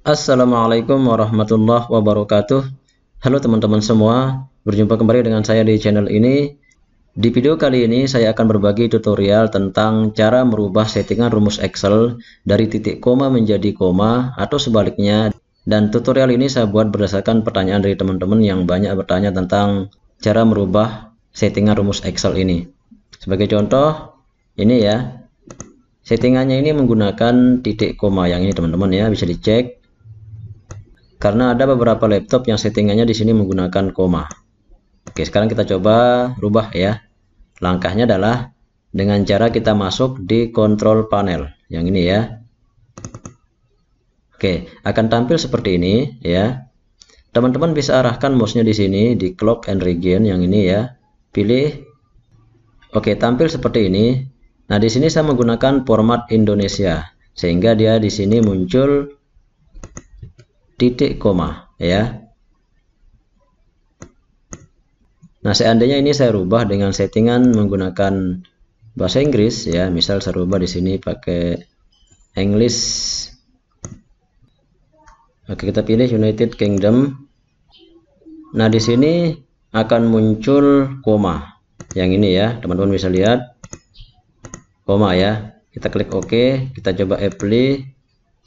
Assalamualaikum warahmatullahi wabarakatuh. Halo teman-teman semua, berjumpa kembali dengan saya di channel ini. Di video kali ini saya akan berbagi tutorial tentang cara merubah settingan rumus Excel dari titik koma menjadi koma atau sebaliknya. Dan tutorial ini saya buat berdasarkan pertanyaan dari teman-teman yang banyak bertanya tentang cara merubah settingan rumus Excel ini. Sebagai contoh, ini ya. Settingannya ini menggunakan titik koma yang ini teman-teman ya, bisa dicek karena ada beberapa laptop yang settingannya di sini menggunakan koma. Oke, sekarang kita coba rubah ya. Langkahnya adalah dengan cara kita masuk di Control panel yang ini ya. Oke, akan tampil seperti ini ya. Teman-teman bisa arahkan mouse-nya di sini di clock and region yang ini ya. Pilih Oke, tampil seperti ini. Nah, di sini saya menggunakan format Indonesia sehingga dia di sini muncul titik koma ya nah seandainya ini saya rubah dengan settingan menggunakan bahasa Inggris ya misal saya rubah di sini pakai English oke kita pilih United Kingdom nah di sini akan muncul koma yang ini ya teman-teman bisa lihat koma ya kita klik OK kita coba apply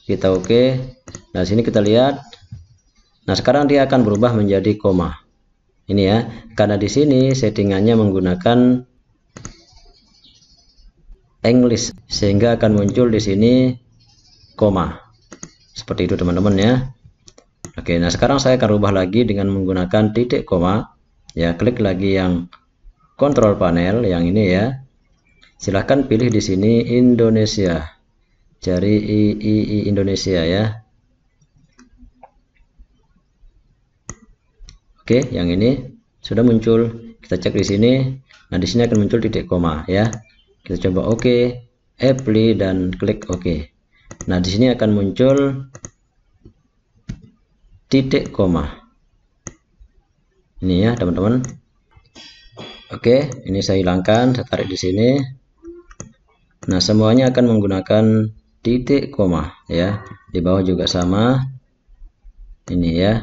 kita oke okay. nah sini kita lihat nah sekarang dia akan berubah menjadi koma ini ya karena di sini settingannya menggunakan English sehingga akan muncul di sini koma seperti itu teman-teman ya Oke nah sekarang saya akan rubah lagi dengan menggunakan titik koma ya klik lagi yang control panel yang ini ya silahkan pilih di sini Indonesia Jari i Indonesia ya. Oke, yang ini sudah muncul. Kita cek di sini. Nah, di sini akan muncul titik koma ya. Kita coba oke, okay, apply dan klik oke. Okay. Nah, di sini akan muncul titik koma. Ini ya, teman-teman. Oke, ini saya hilangkan, saya tarik di sini. Nah, semuanya akan menggunakan titik koma ya di bawah juga sama ini ya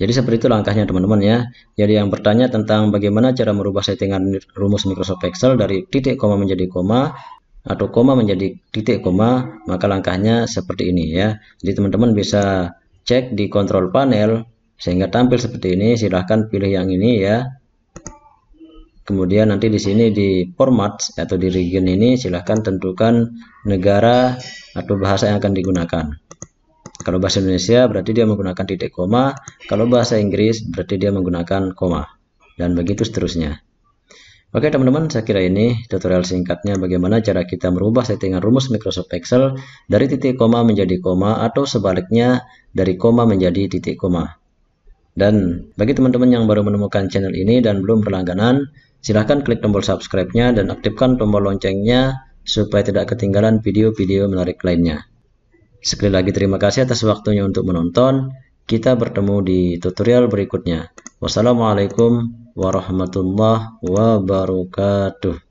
jadi seperti itu langkahnya teman-teman ya jadi yang bertanya tentang bagaimana cara merubah settingan rumus Microsoft Excel dari titik koma menjadi koma atau koma menjadi titik koma maka langkahnya seperti ini ya jadi teman-teman bisa cek di kontrol panel sehingga tampil seperti ini silahkan pilih yang ini ya Kemudian nanti di sini di format atau di region ini silahkan tentukan negara atau bahasa yang akan digunakan. Kalau bahasa Indonesia berarti dia menggunakan titik koma, kalau bahasa Inggris berarti dia menggunakan koma, dan begitu seterusnya. Oke teman-teman, saya kira ini tutorial singkatnya bagaimana cara kita merubah settingan rumus Microsoft Excel dari titik koma menjadi koma atau sebaliknya dari koma menjadi titik koma. Dan bagi teman-teman yang baru menemukan channel ini dan belum berlangganan, Silahkan klik tombol subscribe-nya dan aktifkan tombol loncengnya supaya tidak ketinggalan video-video menarik lainnya. Sekali lagi terima kasih atas waktunya untuk menonton. Kita bertemu di tutorial berikutnya. Wassalamualaikum warahmatullahi wabarakatuh.